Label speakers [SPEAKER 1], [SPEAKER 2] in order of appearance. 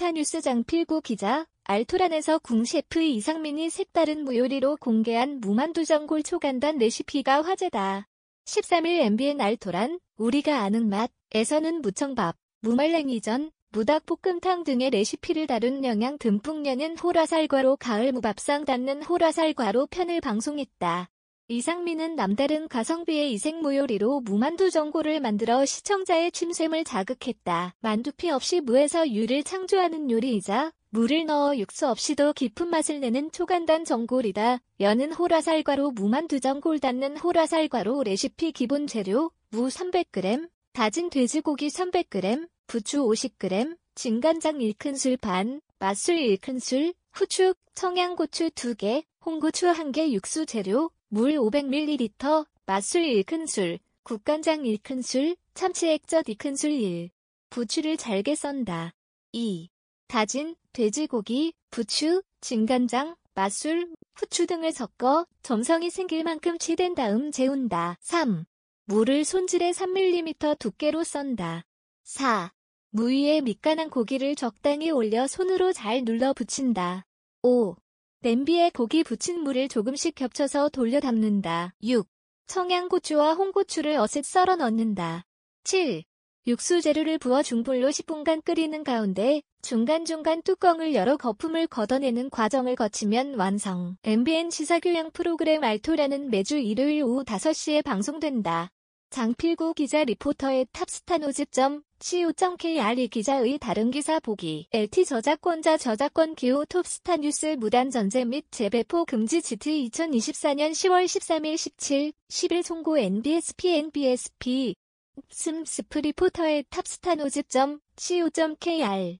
[SPEAKER 1] 스타뉴스 장필구 기자, 알토란에서 궁 셰프 이상민이 색다른 무요리로 공개한 무만두전골 초간단 레시피가 화제다. 13일 MBN 알토란, 우리가 아는 맛에서는 무청밥, 무말랭이전, 무닭볶음탕 등의 레시피를 다룬 영양 듬뿍 여는 호라살과로 가을 무밥상 담는 호라살과로 편을 방송했다. 이상민은 남다른 가성비의 이색모요리로 무만두 전골을 만들어 시청자의 침샘을 자극했다. 만두피 없이 무에서 유를 창조하는 요리이자 물을 넣어 육수 없이도 깊은 맛을 내는 초간단 전골이다. 여는 호라살과로 무만두 전골 닿는 호라살과로 레시피 기본 재료 무 300g, 다진 돼지고기 300g, 부추 50g, 진간장 1큰술 반, 맛술 1큰술, 후추, 청양고추 2개, 홍고추 1개 육수 재료, 물 500ml, 맛술 1큰술, 국간장 1큰술, 참치 액젓 2큰술 1. 부추를 잘게 썬다. 2. 다진 돼지고기, 부추, 진간장, 맛술, 후추 등을 섞어 점성이 생길 만큼 치댄 다음 재운다. 3. 물을 손질해 3mm 두께로 썬다. 4. 무위에 밑간한 고기를 적당히 올려 손으로 잘 눌러 붙인다. 5. 냄비에 고기 부친 물을 조금씩 겹쳐서 돌려 담는다. 6. 청양고추와 홍고추를 어슷 썰어 넣는다. 7. 육수 재료를 부어 중불로 10분간 끓이는 가운데 중간중간 뚜껑을 열어 거품을 걷어내는 과정을 거치면 완성. MBN 시사교양 프로그램 알토라는 매주 일요일 오후 5시에 방송된다. 장필구 기자 리포터의 탑스타 노집점 co.kr 이 기자의 다른 기사 보기 LT 저작권자 저작권 기호 톱스타 뉴스 무단 전제 및 재배포 금지 GT 2024년 10월 13일 17, 10일 송고 NBSP NBSP 슴스프리포터의 탑스타노즈.co.kr